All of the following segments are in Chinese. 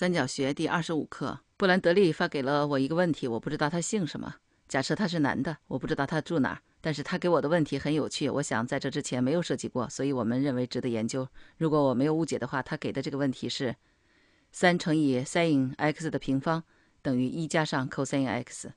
三角学第二十五课，布兰德利发给了我一个问题，我不知道他姓什么。假设他是男的，我不知道他住哪，但是他给我的问题很有趣。我想在这之前没有涉及过，所以我们认为值得研究。如果我没有误解的话，他给的这个问题是：三乘以 sin x 的平方等于一加上 cos x。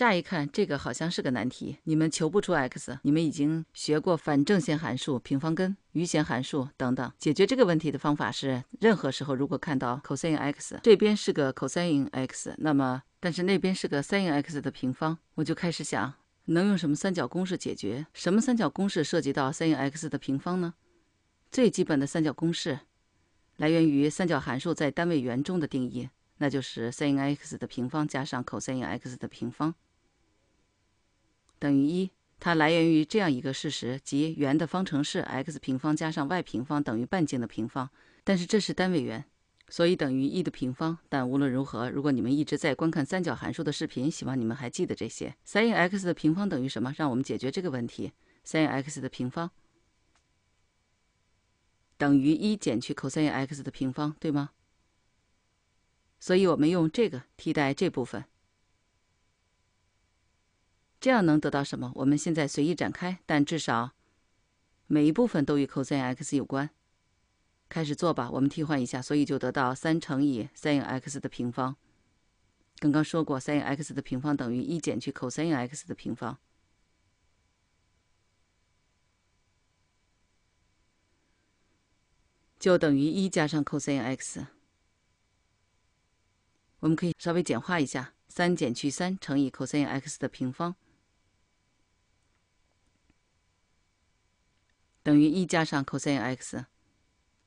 乍一看，这个好像是个难题，你们求不出 x。你们已经学过反正弦函数、平方根、余弦函数等等。解决这个问题的方法是，任何时候如果看到 cosine x 这边是个 cosine x，那么但是那边是个 sine x 的平方，我就开始想能用什么三角公式解决？什么三角公式涉及到 sine x 的平方呢？最基本的三角公式来源于三角函数在单位圆中的定义，那就是 s i n x 的平方加上 c o s x 的平方。等于一，它来源于这样一个事实，即圆的方程式 x 平方加上 y 平方等于半径的平方。但是这是单位圆，所以等于一的平方。但无论如何，如果你们一直在观看三角函数的视频，希望你们还记得这些。sinx 的平方等于什么？让我们解决这个问题。sinx 的平方等于一减去 cosine x 的平方，对吗？所以我们用这个替代这部分。这样能得到什么？我们现在随意展开，但至少每一部分都与 c o s x 有关。开始做吧，我们替换一下，所以就得到三乘以 s i n x 的平方。刚刚说过 s i n x 的平方等于一减去 c o s x 的平方，就等于一加上 c o s x。我们可以稍微简化一下，三减去三乘以 c o s x 的平方。等于一加上 c o s x，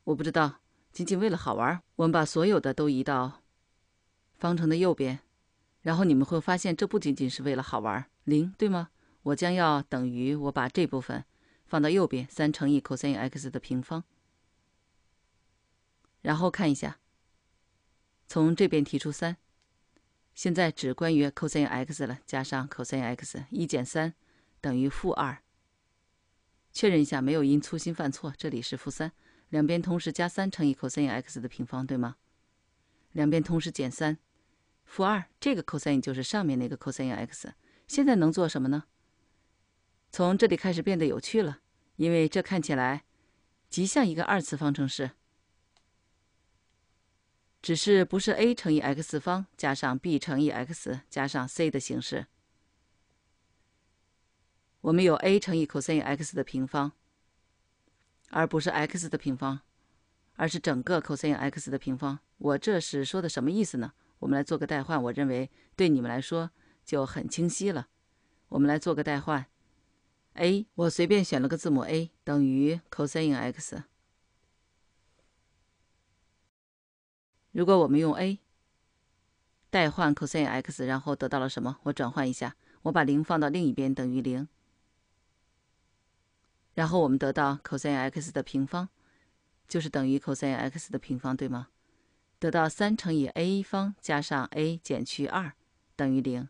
我不知道。仅仅为了好玩，我们把所有的都移到方程的右边，然后你们会发现这不仅仅是为了好玩，零对吗？我将要等于我把这部分放到右边，三乘以 c o s x 的平方。然后看一下，从这边提出三，现在只关于 c o s x 了，加上 c o s x，一减三等于负二。确认一下，没有因粗心犯错。这里是负三，两边同时加三乘以 cosine x 的平方，对吗？两边同时减三，负二，这个 cosine 就是上面那个 cosine x。现在能做什么呢？从这里开始变得有趣了，因为这看起来极像一个二次方程式，只是不是 a 乘以 x 方加上 b 乘以 x 加上 c 的形式。我们有 a 乘以 c o s x 的平方，而不是 x 的平方，而是整个 c o s x 的平方。我这是说的什么意思呢？我们来做个代换，我认为对你们来说就很清晰了。我们来做个代换，a 我随便选了个字母 a 等于 c o s x。如果我们用 a 代换 c o s x，然后得到了什么？我转换一下，我把零放到另一边等于零。然后我们得到 cos x 的平方，就是等于 cos x 的平方，对吗？得到三乘以 a 方加上 a 减去二等于零。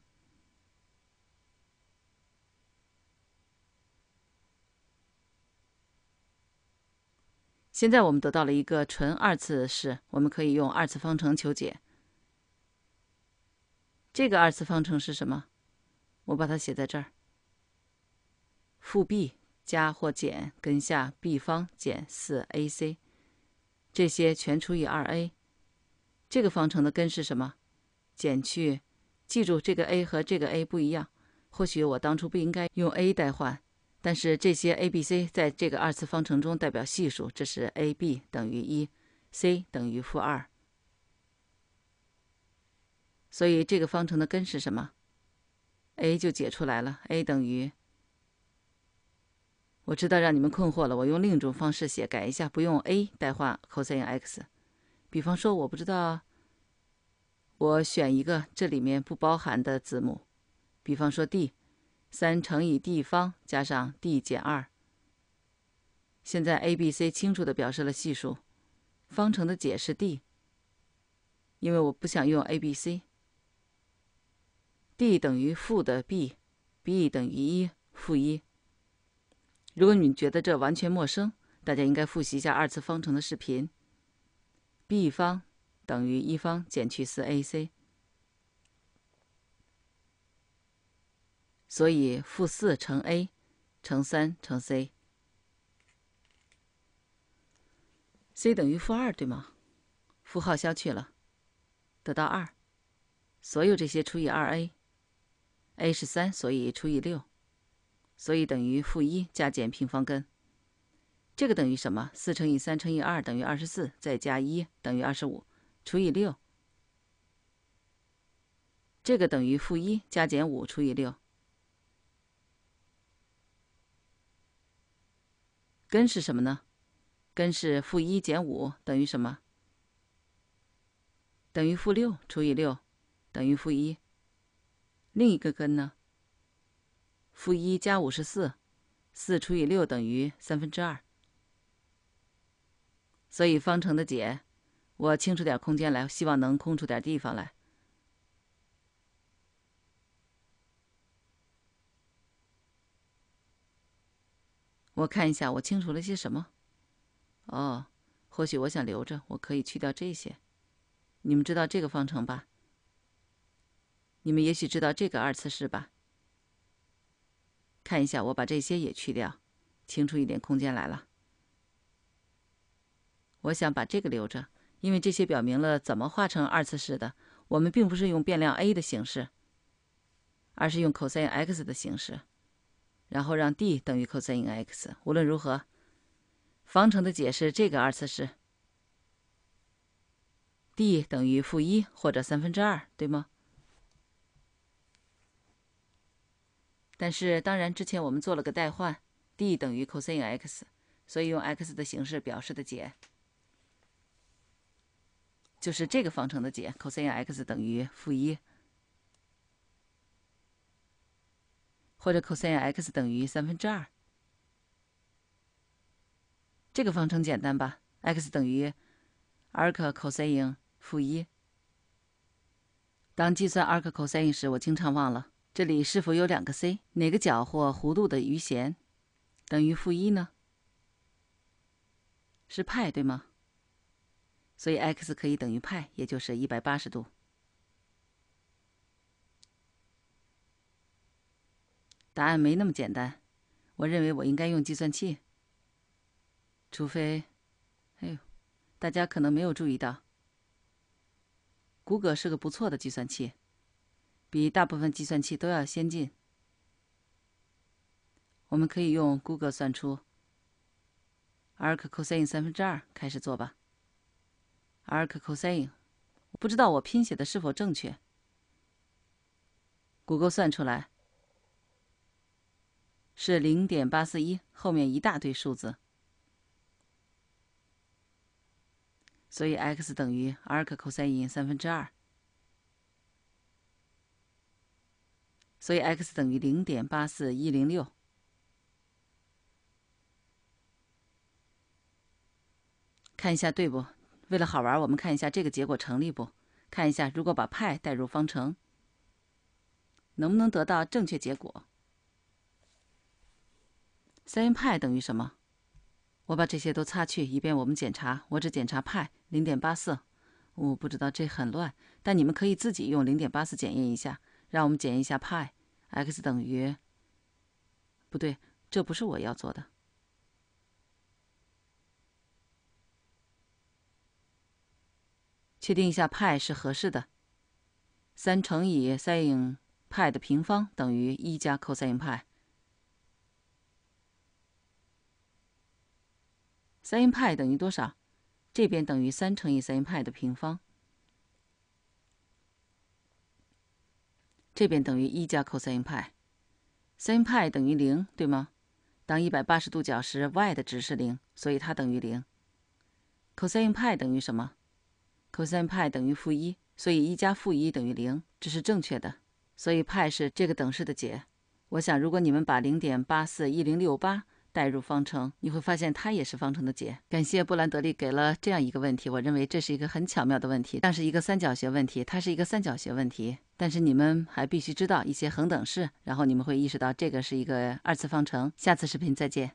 现在我们得到了一个纯二次式，我们可以用二次方程求解。这个二次方程是什么？我把它写在这儿。负 b。加或减根下 b 方减 4ac，这些全除以 2a，这个方程的根是什么？减去，记住这个 a 和这个 a 不一样。或许我当初不应该用 a 代换，但是这些 abc 在这个二次方程中代表系数，这是 ab 等于一 c 等于负2。所以这个方程的根是什么？a 就解出来了，a 等于。我知道让你们困惑了。我用另一种方式写，改一下，不用 a 代换 c o s x，比方说，我不知道，我选一个这里面不包含的字母，比方说 d，三乘以 d 方加上 d 减二。现在 a、b、c 清楚的表示了系数，方程的解是 d。因为我不想用 a、b、c，d 等于负的 b，b 等于一，负一。如果你觉得这完全陌生，大家应该复习一下二次方程的视频。b 方等于一方减去 4ac，所以负4乘 a 乘3乘 c，c 等于负2，对吗？负号消去了，得到2，所有这些除以 2a，a 是3，所以除以6。所以等于负一加减平方根，这个等于什么？四乘以三乘以二等于二十四，再加一等于二十五，除以六，这个等于负一加减五除以六，根是什么呢？根是负一减五等于什么？等于负六除以六，等于负一。另一个根呢？负一加五十四，四除以六等于三分之二。所以方程的解，我清出点空间来，希望能空出点地方来。我看一下我清楚了些什么。哦，或许我想留着，我可以去掉这些。你们知道这个方程吧？你们也许知道这个二次式吧？看一下，我把这些也去掉，清出一点空间来了。我想把这个留着，因为这些表明了怎么化成二次式的。我们并不是用变量 a 的形式，而是用 cos x 的形式，然后让 d 等于 cos x。无论如何，方程的解是这个二次式，d 等于负一或者三分之二，对吗？但是，当然，之前我们做了个代换，d 等于 cosine x，所以用 x 的形式表示的解就是这个方程的解，cosine x 等于负一或者 cosine x 等于三分之二。这个方程简单吧？x 等于 arccosine 负一。当计算 arccosine 时，我经常忘了。这里是否有两个 c？哪个角或弧度的余弦等于负一呢？是派对吗？所以 x 可以等于派，也就是一百八十度。答案没那么简单，我认为我应该用计算器。除非，哎呦，大家可能没有注意到，谷歌是个不错的计算器。比大部分计算器都要先进。我们可以用谷歌算出 arccosine 三分之二开始做吧。arccosine，我不知道我拼写的是否正确。谷歌算出来是零点八四一，后面一大堆数字。所以 x 等于 arccosine 三分之二。所以 x 等于零点八四一零六，看一下对不？为了好玩，我们看一下这个结果成立不？看一下如果把派代入方程，能不能得到正确结果？sin 派等于什么？我把这些都擦去，以便我们检查。我只检查派零点八四，我不知道这很乱，但你们可以自己用零点八四检验一下。让我们减一下派，x 等于。不对，这不是我要做的。确定一下派是合适的。三乘以 s i n 派的平方等于一加 c o s i 派。s i n 派等于多少？这边等于三乘以 s i n 派的平方。这边等于一加 cosine pi，sin pi 等于零，对吗？当一百八十度角时，y 的值是零，所以它等于零。cosine pi 等于什么？cosine pi 等于负一，所以一加负一等于零，这是正确的。所以 pi 是这个等式的解。我想，如果你们把零点八四一零六八代入方程，你会发现它也是方程的解。感谢布兰德利给了这样一个问题，我认为这是一个很巧妙的问题，但是一个三角学问题，它是一个三角学问题。但是你们还必须知道一些恒等式，然后你们会意识到这个是一个二次方程。下次视频再见。